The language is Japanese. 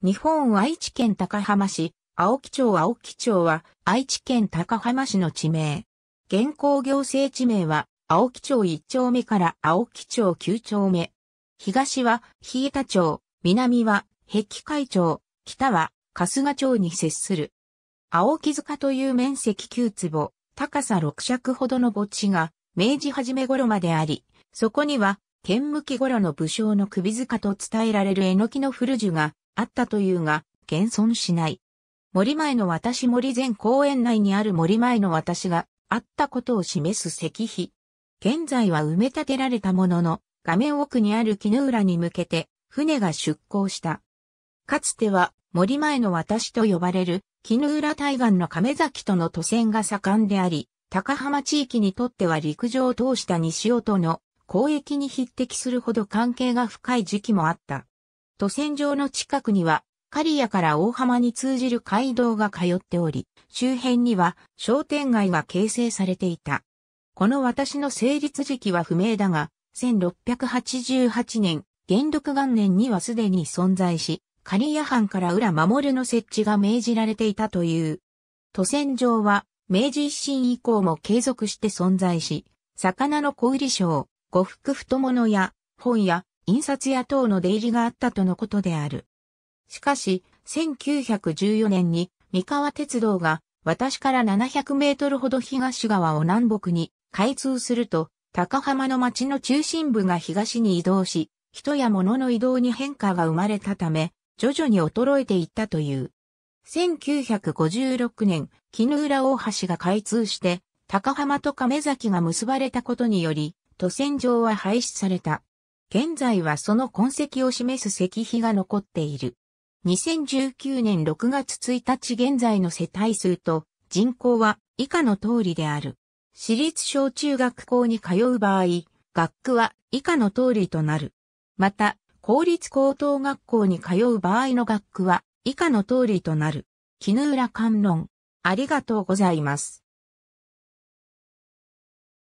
日本愛知県高浜市、青木町青木町は愛知県高浜市の地名。現行行政地名は青木町1丁目から青木町9丁目。東は日枝町、南は壁海町、北は春日町に接する。青木塚という面積9坪、高さ6尺ほどの墓地が明治初め頃まであり、そこには剣向き頃の武将の首塚と伝えられるえのきの古樹があったというが、現存しない。森前の私森前公園内にある森前の私があったことを示す石碑。現在は埋め立てられたものの、画面奥にある絹浦に向けて船が出港した。かつては森前の私と呼ばれる絹浦対岸の亀崎との渡船が盛んであり、高浜地域にとっては陸上を通した西尾との交易に匹敵するほど関係が深い時期もあった。土線上の近くには、刈谷から大浜に通じる街道が通っており、周辺には商店街が形成されていた。この私の成立時期は不明だが、1688年、元禄元年にはすでに存在し、刈谷藩から裏守の設置が命じられていたという。都線上は、明治維新以降も継続して存在し、魚の小売商、呉服太物や、本屋、印刷屋等の出入りがあったとのことである。しかし、1914年に三河鉄道が私から700メートルほど東側を南北に開通すると、高浜の町の中心部が東に移動し、人や物の移動に変化が生まれたため、徐々に衰えていったという。1956年、絹浦大橋が開通して、高浜と亀崎が結ばれたことにより、都線上は廃止された。現在はその痕跡を示す石碑が残っている。2019年6月1日現在の世帯数と人口は以下の通りである。私立小中学校に通う場合、学区は以下の通りとなる。また、公立高等学校に通う場合の学区は以下の通りとなる。絹浦観論、ありがとうございます。